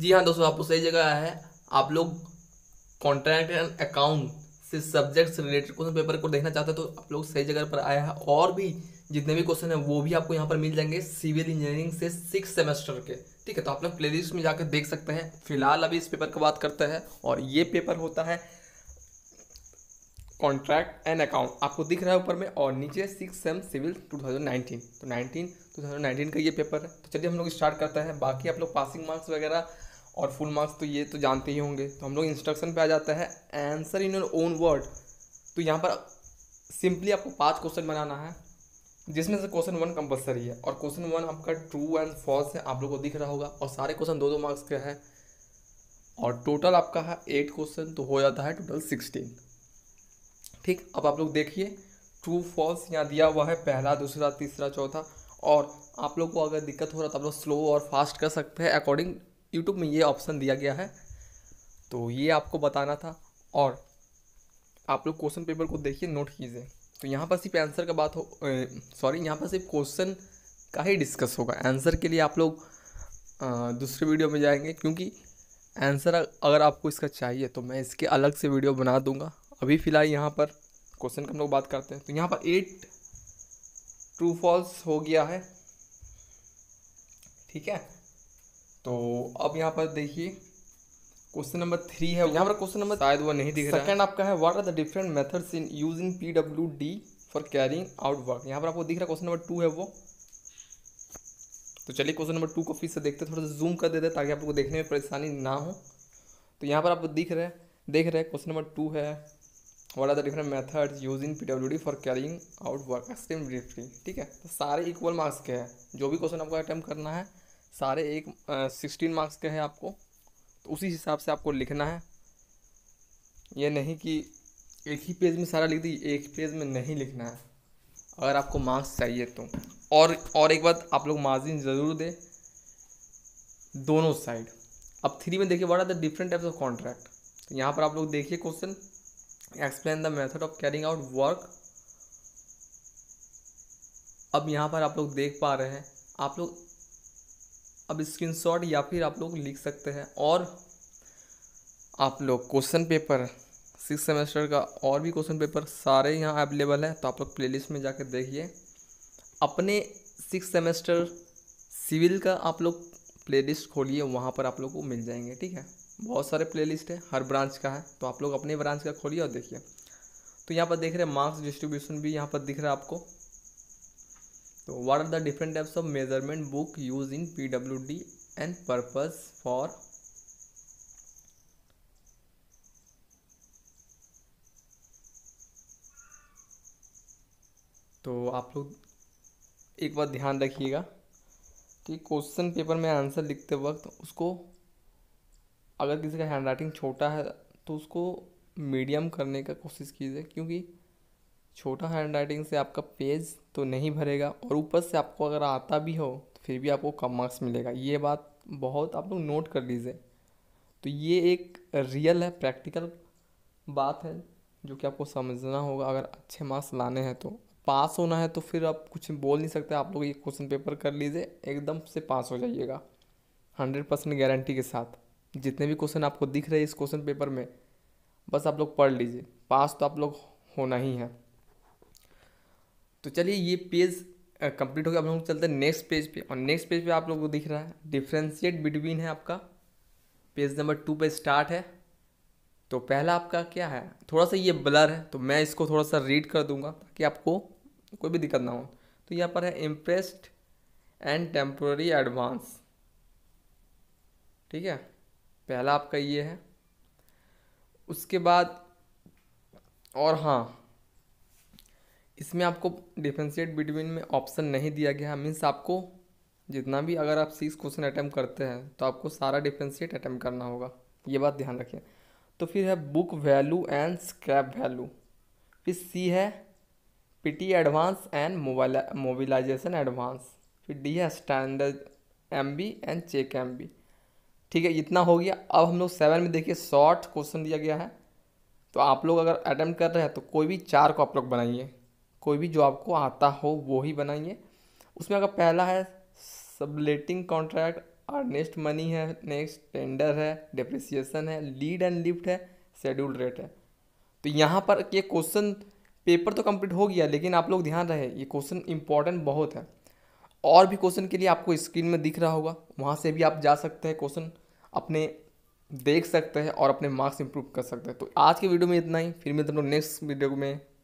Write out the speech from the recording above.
जी हाँ दोस्तों आपको सही जगह है आप लोग कॉन्ट्रैक्ट एंड अकाउंट से सब्जेक्ट से रिलेटेड क्वेश्चन पेपर को देखना चाहते हैं तो आप लोग सही जगह पर आया है और भी जितने भी क्वेश्चन हैं वो भी आपको यहाँ पर मिल जाएंगे सिविल इंजीनियरिंग से सिक्स सेमेस्टर के ठीक है तो आप लोग प्ले लिस्ट में जाकर देख सकते हैं फिलहाल अभी इस पेपर की बात करते हैं और ये पेपर होता है कॉन्ट्रैक्ट एंड अकाउंट आपको दिख रहा है ऊपर में और नीचे सिक्स सेम सिविल 2019 तो 19 2019 का ये पेपर है तो चलिए हम लोग स्टार्ट करते हैं बाकी आप लोग पासिंग मार्क्स वगैरह और फुल मार्क्स तो ये तो जानते ही होंगे तो हम लोग इंस्ट्रक्शन पे आ जाता है answer in your own word तो यहाँ पर सिंपली आपको पांच क्वेश्चन बनाना है जिसमें से क्वेश्चन वन कंपलसरी है और क्वेश्चन वन आपका ट्रू एंड फॉल्स है आप लोग को दिख रहा होगा और सारे क्वेश्चन दो दो मार्क्स के हैं और टोटल आपका है एट क्वेश्चन तो हो जाता है टोटल सिक्सटीन ठीक अब आप लोग देखिए ट्रू फॉल्स यहाँ दिया हुआ है पहला दूसरा तीसरा चौथा और आप लोग को अगर दिक्कत हो रहा है तो आप लोग स्लो और फास्ट कर सकते हैं अकॉर्डिंग यूट्यूब में ये ऑप्शन दिया गया है तो ये आपको बताना था और आप लोग क्वेश्चन पेपर को देखिए नोट कीजिए तो यहाँ पर सिर्फ आंसर का बात हो सॉरी यहाँ पर सिर्फ क्वेश्चन का ही डिस्कस होगा आंसर के लिए आप लोग दूसरे वीडियो में जाएंगे क्योंकि आंसर अगर आपको इसका चाहिए तो मैं इसके अलग से वीडियो बना दूंगा अभी फ़िलहाल यहाँ पर क्वेश्चन का हम लोग बात करते हैं तो यहाँ पर एट ट्रू फॉल्स हो गया है ठीक है तो अब यहाँ पर देखिए क्वेश्चन नंबर थ्री है यहाँ पर क्वेश्चन नंबर शायद वो नहीं दिख रहा सेकंड आपका है what are the different methods in use in P W D for carrying out work यहाँ पर आपको दिख रहा है क्वेश्चन नंबर टू है वो तो चलिए क्वेश्चन नंबर टू को फिर से देखते हैं थोड़ा सा जूम कर देते हैं ताकि आपको देखने में परेशानी ना हो तो यहाँ पर आप दिख रहे हैं देख रहे हैं क्वेश्चन नंबर टू है what are the different method use in P W D for carrying out work extreme briefly ठीक है तो सारे इक्वल मार्क्स के हैं जो भी क्वेश्चन आपको अटैम्प्ट करना है सारे एक सिक्सटीन मार्क्स के हैं आपको तो उसी हिसाब से आपको लिखना है ये नहीं कि एक ही पेज में सारा लिख दी एक पेज में नहीं लिखना है अगर आपको मार्क्स चाहिए तो और और एक बात आप लोग मार्जिन ज़रूर दें दोनों साइड अब थ्री में देखिए what are the different types of contract तो यहाँ पर आप लोग देखिए question explain the method of carrying out work अब यहाँ पर आप लोग देख पा रहे हैं आप लोग अब स्क्रीनशॉट या फिर आप लोग लिख सकते हैं और आप लोग क्वेश्चन पेपर सिक्स सेमेस्टर का और भी क्वेश्चन पेपर सारे यहाँ अवेलेबल है तो आप लोग प्लेलिस्ट में जाकर देखिए अपने सिक्स सेमेस्टर सिविल का आप लोग प्लेलिस्ट खोलिए वहाँ पर आप लोग को मिल जाएंगे ठीक है बहुत सारे प्लेलिस्ट है हर ब्रांच का है तो आप लोग अपने ब्रांच का खोलिए और देखिए तो यहाँ पर देख रहे हैं मार्क्स डिस्ट्रीब्यूशन भी यहाँ पर दिख रहा है आपको तो what are the different types of measurement book use in P W D and purpose for तो आप लोग एक बार ध्यान रखिएगा कि क्वेश्चन पेपर में आंसर लिखते वक्त उसको अगर किसी का हैंड राइटिंग छोटा है तो उसको मीडियम करने का कोशिश कीजिए क्योंकि छोटा हैंड राइटिंग से आपका पेज तो नहीं भरेगा और ऊपर से आपको अगर आता भी हो तो फिर भी आपको कम मार्क्स मिलेगा ये बात बहुत आप लोग नोट कर लीजिए तो ये एक रियल है प्रैक्टिकल बात है जो कि आपको समझना होगा अगर अच्छे मार्क्स लाने हैं तो पास होना है तो फिर आप कुछ बोल नहीं सकते आप लोग ये क्वेश्चन पेपर कर लीजिए एकदम से पास हो जाइएगा हंड्रेड परसेंट गारंटी के साथ जितने भी क्वेश्चन आपको दिख रहे हैं इस क्वेश्चन पेपर में बस आप लोग पढ़ लीजिए पास तो आप लोग होना ही है तो चलिए ये पेज कंप्लीट हो गया अब हम लोग चलते हैं नेक्स्ट पेज पे और नेक्स्ट पेज पे आप लोग को दिख रहा है डिफ्रेंशिएट बिटवीन है आपका पेज नंबर टू पे स्टार्ट है तो पहला आपका क्या है थोड़ा सा ये ब्लर है तो मैं इसको थोड़ा सा रीड कर दूंगा ताकि आपको कोई भी दिक्कत ना हो तो यहाँ पर है इम्प्रेस्ड एंड टेम्प्ररी एडवांस ठीक है पहला आपका ये है उसके बाद और हाँ इसमें आपको डिफ्रेंशिएट बिटवीन में ऑप्शन नहीं दिया गया है मीन्स आपको जितना भी अगर आप सिक्स क्वेश्चन अटैम्प्ट करते हैं तो आपको सारा डिफ्रेंशिएट अटैम्प्ट करना होगा ये बात ध्यान रखें तो फिर है book value and scrap value फिर सी है PT advance and mobile mobilisation advance फिर डी है standard M B and check M B ठीक है इतना हो गया अब हम लोग सेवन में देखिए शॉर्ट क्वेश्चन दिया गया है तो आप लोग अगर अटैम्प्ट कर रहे हैं तो कोई भी चार को आप लोग बनाइए कोई भी जो आपको आता हो वो ही बनाइए उसमें अगर पहला है सबलेटिंग कॉन्ट्रैक्ट अर्नेस्ट मनी है नेक्स्ट टेंडर है डिप्रिसिएशन है लीड एंड लिफ्ट है शेड्यूल रेट है तो यहाँ पर ये क्वेश्चन पेपर तो कंप्लीट हो गया लेकिन आप लोग ध्यान रहे ये क्वेश्चन इंपॉर्टेंट बहुत है और भी क्वेश्चन के लिए आपको स्क्रीन में दिख रहा होगा वहाँ से भी आप जा सकते हैं क्वेश्चन अपने देख सकते हैं और अपने मार्क्स इंप्रूव कर सकते हैं तो आज के वीडियो में इतना ही फिर मिलते हैं नेक्स्ट वीडियो में